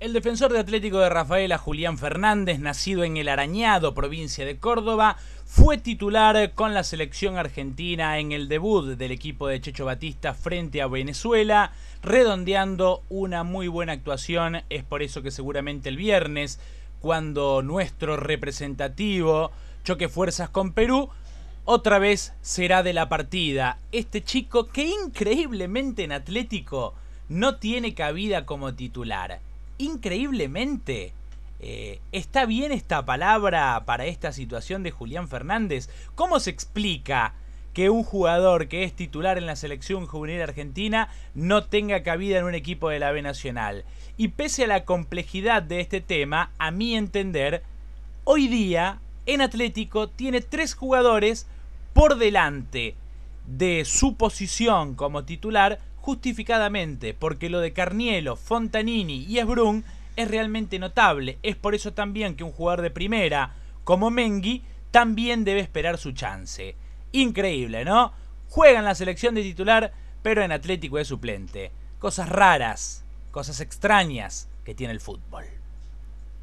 El defensor de Atlético de Rafaela, Julián Fernández, nacido en El Arañado, provincia de Córdoba, fue titular con la selección argentina en el debut del equipo de Checho Batista frente a Venezuela, redondeando una muy buena actuación. Es por eso que seguramente el viernes, cuando nuestro representativo choque fuerzas con Perú, otra vez será de la partida. Este chico que increíblemente en Atlético no tiene cabida como titular increíblemente. Eh, ¿Está bien esta palabra para esta situación de Julián Fernández? ¿Cómo se explica que un jugador que es titular en la selección juvenil argentina no tenga cabida en un equipo de la B Nacional? Y pese a la complejidad de este tema, a mi entender, hoy día en Atlético tiene tres jugadores por delante de su posición como titular justificadamente, porque lo de Carnielo, Fontanini y Esbrun es realmente notable. Es por eso también que un jugador de primera como Mengi también debe esperar su chance. Increíble, ¿no? Juega en la selección de titular, pero en Atlético de suplente. Cosas raras, cosas extrañas que tiene el fútbol.